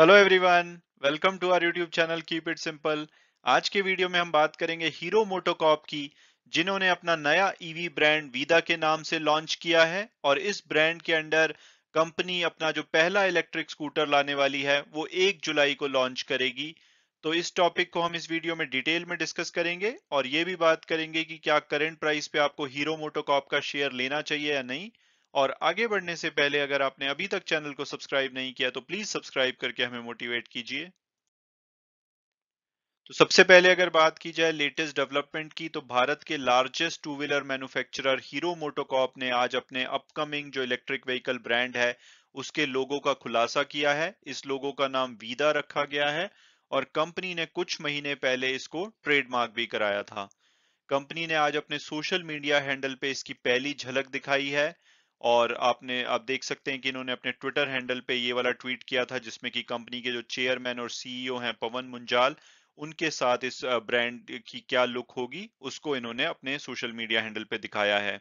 hello everyone welcome to our YouTube channel keep it simple आज के video में हम बात करेंगे हीरो मोटोकॉप की जिन्होंने अपना नया ईवी ब्रांड वीदा के नाम से लॉन्च किया है और इस ब्रांड के अंडर कंपनी अपना जो पहला इलेक्ट्रिक स्कूटर लाने वाली है वो एक जुलाई को लॉन्च करेगी तो इस टॉपिक को हम इस वीडियो में डिटेल में डिस्कस करेंगे और ये भी बात करेंगे कि क्या करेंट प्राइस पे आपको हीरो मोटोकॉप का शेयर लेना चाहिए या नहीं और आगे बढ़ने से पहले अगर आपने अभी तक चैनल को सब्सक्राइब नहीं किया तो प्लीज सब्सक्राइब करके हमें मोटिवेट कीजिए तो सबसे पहले अगर बात की जाए लेटेस्ट डेवलपमेंट की तो भारत के largest two wheeler manufacturer Hero MotoCorp ने आज अपने अपकमिंग जो इलेक्ट्रिक व्हीकल ब्रांड है उसके लोगों का खुलासा किया है इस लोगों का नाम वीदा रखा गया है और कंपनी ने कुछ महीने पहले इसको ट्रेडमार्क भी कराया था कंपनी ने आज अपने सोशल मीडिया हैंडल पे इसकी पहली झलक दिखाई है और आपने आप देख सकते हैं कि इन्होंने अपने ट्विटर हैंडल पे ये वाला ट्वीट किया था जिसमें कि कंपनी के जो चेयरमैन और सीईओ हैं पवन मुंजाल उनके साथ इस ब्रांड की क्या लुक होगी उसको इन्होंने अपने सोशल मीडिया हैंडल पे दिखाया है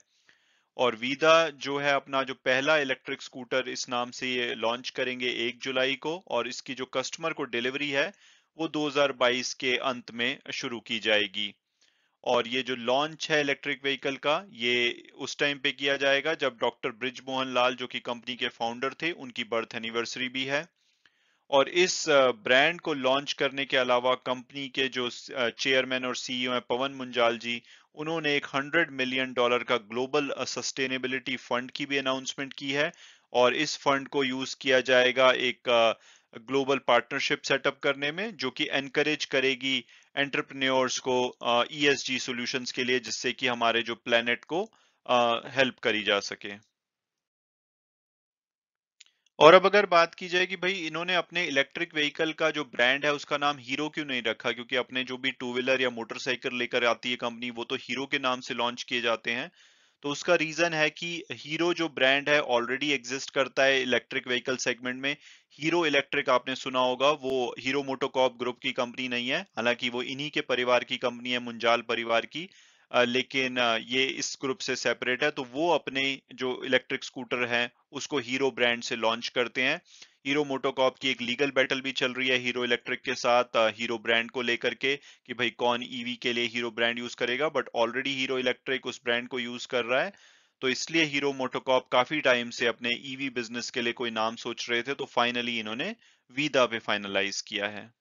और वीदा जो है अपना जो पहला इलेक्ट्रिक स्कूटर इस नाम से ये लॉन्च करेंगे एक जुलाई को और इसकी जो कस्टमर को डिलीवरी है वो 2022 के अंत में शुरू की जाएगी और ये जो लॉन्च है इलेक्ट्रिक व्हीकल का ये उस टाइम पे किया जाएगा जब डॉक्टर मोहन लाल जो कि कंपनी के फाउंडर थे उनकी बर्थ एनिवर्सरी भी है और इस ब्रांड को लॉन्च करने के अलावा कंपनी के जो चेयरमैन और सीईओ हैं पवन मुंजाल जी उन्होंने एक हंड्रेड मिलियन डॉलर का ग्लोबल सस्टेनेबिलिटी फंड की भी अनाउंसमेंट की है और इस फंड को यूज किया जाएगा एक ग्लोबल पार्टनरशिप सेटअप करने में जो कि एनकरेज करेगी एंटरप्रेन्योर्स को ई एस जी सोल्यूशंस के लिए जिससे कि हमारे जो प्लेनेट को हेल्प uh, करी जा सके और अब अगर बात की जाए कि भाई इन्होंने अपने इलेक्ट्रिक व्हीकल का जो ब्रांड है उसका नाम हीरो क्यों नहीं रखा क्योंकि अपने जो भी टू व्हीलर या मोटरसाइकिल लेकर आती है कंपनी वो तो हीरो के नाम से लॉन्च किए जाते हैं तो उसका रीजन है कि हीरो जो ब्रांड है ऑलरेडी एग्जिस्ट करता है इलेक्ट्रिक व्हीकल सेगमेंट में हीरो इलेक्ट्रिक आपने सुना होगा वो हीरो मोटोकॉप ग्रुप की कंपनी नहीं है हालांकि वो इन्हीं के परिवार की कंपनी है मुंजाल परिवार की लेकिन ये इस ग्रुप से सेपरेट है तो वो अपने जो इलेक्ट्रिक स्कूटर है उसको हीरो ब्रांड से लॉन्च करते हैं हीरो मोटोकॉप की एक लीगल बैटल भी चल रही है हीरो इलेक्ट्रिक के साथ हीरो ब्रांड को लेकर के कि भाई कौन ईवी e के लिए हीरो ब्रांड यूज करेगा बट ऑलरेडी हीरो इलेक्ट्रिक उस ब्रांड को यूज कर रहा है तो इसलिए हीरो मोटोकॉप काफी टाइम से अपने ईवी e बिजनेस के लिए कोई नाम सोच रहे थे तो फाइनली इन्होंने वीदा पे फाइनलाइज किया है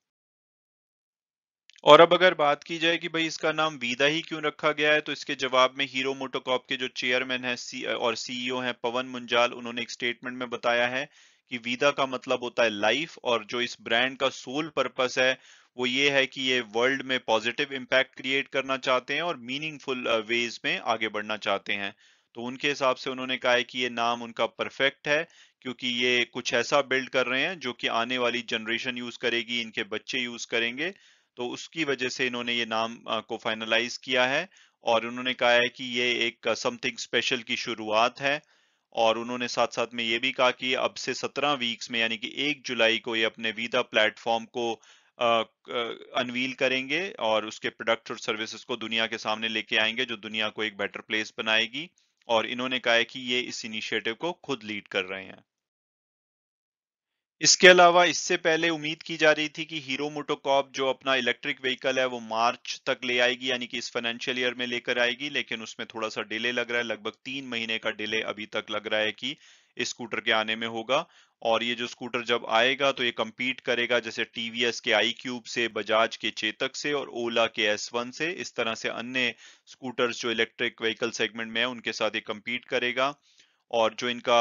और अब अगर बात की जाए कि भाई इसका नाम वीदा ही क्यों रखा गया है तो इसके जवाब में हीरो मोटोकॉप के जो चेयरमैन है सी और सीईओ e हैं पवन मुंजाल उन्होंने एक स्टेटमेंट में बताया है कि वीदा का मतलब होता है लाइफ और जो इस ब्रांड का सोल पर्पस है वो ये है कि ये वर्ल्ड में पॉजिटिव इम्पैक्ट क्रिएट करना चाहते हैं और मीनिंगफुल वेज uh, में आगे बढ़ना चाहते हैं तो उनके हिसाब से उन्होंने कहा है कि ये नाम उनका परफेक्ट है क्योंकि ये कुछ ऐसा बिल्ड कर रहे हैं जो कि आने वाली जनरेशन यूज करेगी इनके बच्चे यूज करेंगे तो उसकी वजह से इन्होंने ये नाम को फाइनलाइज किया है और उन्होंने कहा है कि ये एक समथिंग स्पेशल की शुरुआत है और उन्होंने साथ साथ में ये भी कहा कि अब से 17 वीक्स में यानी कि 1 जुलाई को ये अपने वीदा प्लेटफॉर्म को अनवील करेंगे और उसके प्रोडक्ट और सर्विसेज को दुनिया के सामने लेके आएंगे जो दुनिया को एक बेटर प्लेस बनाएगी और इन्होंने कहा है कि ये इस इनिशिएटिव को खुद लीड कर रहे हैं इसके अलावा इससे पहले उम्मीद की जा रही थी कि हीरो मोटोकॉप जो अपना इलेक्ट्रिक व्हीकल है वो मार्च तक ले आएगी यानी कि इस फाइनेंशियल ईयर में लेकर आएगी लेकिन उसमें थोड़ा सा डिले लग रहा है लगभग तीन महीने का डिले अभी तक लग रहा है कि इस स्कूटर के आने में होगा और ये जो स्कूटर जब आएगा तो ये कम्पीट करेगा जैसे टीवीएस के आई क्यूब से बजाज के चेतक से और ओला के एस वन से इस तरह से अन्य स्कूटर्स जो इलेक्ट्रिक व्हीकल सेगमेंट में है उनके साथ ये कम्पीट करेगा और जो इनका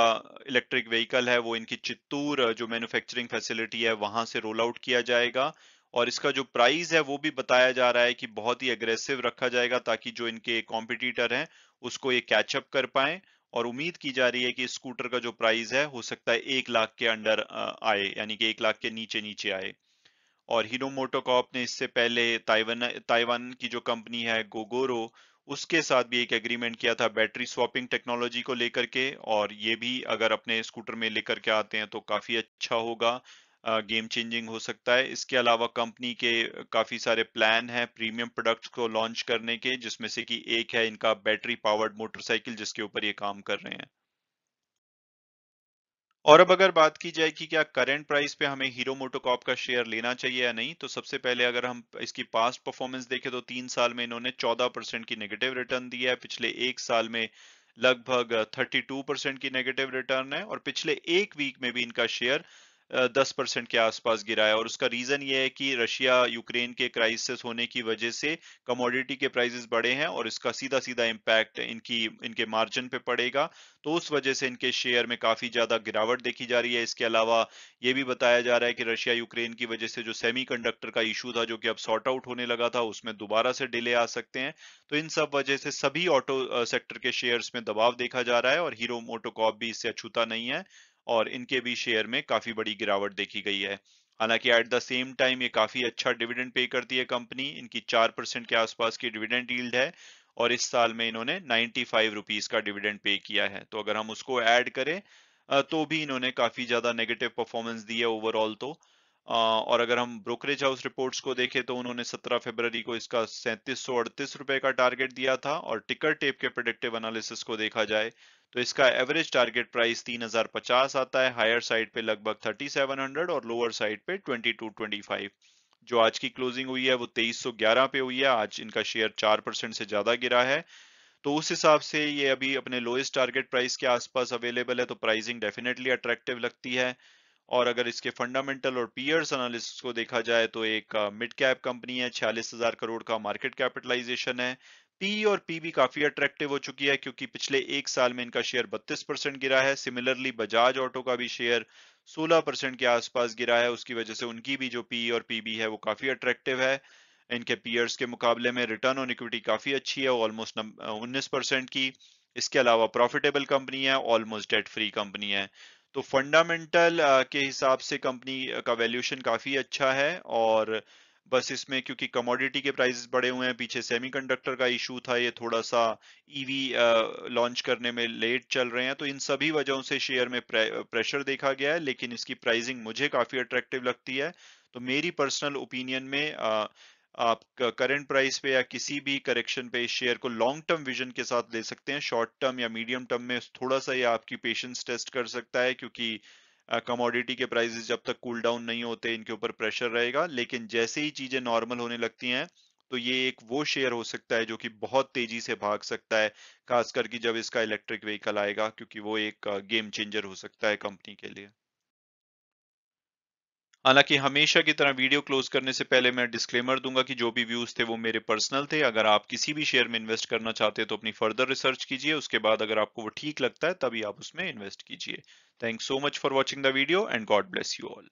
इलेक्ट्रिक व्हीकल है वो इनकी चित्तूर जो मैन्युफैक्चरिंग फैसिलिटी है वहां से रोल आउट किया जाएगा और इसका जो प्राइस है वो भी बताया जा रहा है कि बहुत ही अग्रेसिव रखा जाएगा ताकि जो इनके कॉम्पिटिटर हैं उसको ये कैचअप कर पाए और उम्मीद की जा रही है कि स्कूटर का जो प्राइस है हो सकता है एक लाख के अंडर आए यानी कि एक लाख के नीचे नीचे आए और हीरो मोटोकॉप ने इससे पहले ताइवान ताइवान की जो कंपनी है गोगोरो उसके साथ भी एक एग्रीमेंट किया था बैटरी स्वैपिंग टेक्नोलॉजी को लेकर के और ये भी अगर अपने स्कूटर में लेकर के आते हैं तो काफ़ी अच्छा होगा गेम चेंजिंग हो सकता है इसके अलावा कंपनी के काफ़ी सारे प्लान हैं प्रीमियम प्रोडक्ट्स को लॉन्च करने के जिसमें से कि एक है इनका बैटरी पावर्ड मोटरसाइकिल जिसके ऊपर ये काम कर रहे हैं और अब अगर बात की जाए कि क्या करंट प्राइस पे हमें हीरो मोटोकॉप का शेयर लेना चाहिए या नहीं तो सबसे पहले अगर हम इसकी पास्ट परफॉर्मेंस देखें तो तीन साल में इन्होंने 14 परसेंट की नेगेटिव रिटर्न दी है पिछले एक साल में लगभग 32 परसेंट की नेगेटिव रिटर्न है और पिछले एक वीक में भी इनका शेयर दस परसेंट के आसपास गिरा है और उसका रीजन ये है कि रशिया यूक्रेन के क्राइसिस होने की वजह से कमोडिटी के प्राइसेस बढ़े हैं और इसका सीधा सीधा इम्पैक्ट इनकी इनके मार्जिन पे पड़ेगा तो उस वजह से इनके शेयर में काफी ज्यादा गिरावट देखी जा रही है इसके अलावा ये भी बताया जा रहा है कि रशिया यूक्रेन की वजह से जो सेमी का इशू था जो कि अब सॉर्ट आउट होने लगा था उसमें दोबारा से डिले आ सकते हैं तो इन सब वजह से सभी ऑटो सेक्टर के शेयर्स में दबाव देखा जा रहा है और हीरो मोटोकॉप भी इससे अछूता नहीं है और इनके भी शेयर में काफी बड़ी गिरावट देखी गई है हालांकि एट द सेम टाइम ये काफी अच्छा डिविडेंड पे करती है कंपनी इनकी चार परसेंट के आसपास की डिविडेंड डील्ड है और इस साल में इन्होंने नाइन्टी फाइव रुपीज का डिविडेंड पे किया है तो अगर हम उसको ऐड करें तो भी इन्होंने काफी ज्यादा नेगेटिव परफॉर्मेंस दी है ओवरऑल तो और अगर हम ब्रोकरेज हाउस रिपोर्ट्स को देखें तो उन्होंने 17 फरवरी को इसका सैंतीस रुपए का टारगेट दिया था और टिकर टेप के प्रोडक्टिव एनालिसिस को देखा जाए तो इसका एवरेज टारगेट प्राइस 3050 आता है हायर साइड पे लगभग 3700 और लोअर साइड पे 2225 जो आज की क्लोजिंग हुई है वो 2311 पे हुई है आज इनका शेयर 4 परसेंट से ज्यादा गिरा है तो उस हिसाब से ये अभी अपने लोएस्ट टारगेट प्राइस के आसपास अवेलेबल है तो प्राइसिंग डेफिनेटली अट्रैक्टिव लगती है और अगर इसके फंडामेंटल और पीयर्स एनालिसिस को देखा जाए तो एक मिड कैप कंपनी है छियालीस हजार करोड़ का मार्केट कैपिटलाइजेशन है पी और पी भी काफी अट्रैक्टिव हो चुकी है क्योंकि पिछले एक साल में इनका शेयर 32 परसेंट गिरा है सिमिलरली बजाज ऑटो का भी शेयर 16 परसेंट के आसपास गिरा है उसकी वजह से उनकी भी जो पी और पीबी है वो काफी अट्रैक्टिव है इनके पीयर्स के मुकाबले में रिटर्न ऑन इक्विटी काफी अच्छी है ऑलमोस्ट उन्नीस परसेंट की इसके अलावा प्रॉफिटेबल कंपनी है ऑलमोस्ट डेट फ्री कंपनी है तो फंडामेंटल के हिसाब से कंपनी का वैल्यूशन काफी अच्छा है और बस इसमें क्योंकि कमोडिटी के प्राइसेस बढ़े हुए हैं पीछे सेमीकंडक्टर का इशू था ये थोड़ा सा ईवी e लॉन्च करने में लेट चल रहे हैं तो इन सभी वजहों से शेयर में प्रेशर देखा गया है लेकिन इसकी प्राइसिंग मुझे काफी अट्रैक्टिव लगती है तो मेरी पर्सनल ओपिनियन में आ, आप करंट प्राइस पे या किसी भी करेक्शन पे इस शेयर को लॉन्ग टर्म विजन के साथ ले सकते हैं शॉर्ट टर्म या मीडियम टर्म में थोड़ा सा ये आपकी पेशेंस टेस्ट कर सकता है क्योंकि कमोडिटी के प्राइसेस जब तक कूल डाउन नहीं होते इनके ऊपर प्रेशर रहेगा लेकिन जैसे ही चीजें नॉर्मल होने लगती हैं तो ये एक वो शेयर हो सकता है जो कि बहुत तेजी से भाग सकता है खासकर कि जब इसका इलेक्ट्रिक व्हीकल आएगा क्योंकि वो एक गेम चेंजर हो सकता है कंपनी के लिए हालांकि हमेशा की तरह वीडियो क्लोज करने से पहले मैं डिस्क्लेमर दूंगा कि जो भी व्यूज थे वो मेरे पर्सनल थे अगर आप किसी भी शेयर में इन्वेस्ट करना चाहते हैं तो अपनी फर्दर रिसर्च कीजिए उसके बाद अगर आपको वो ठीक लगता है तभी आप उसमें इन्वेस्ट कीजिए thank so much for watching the video and God bless you all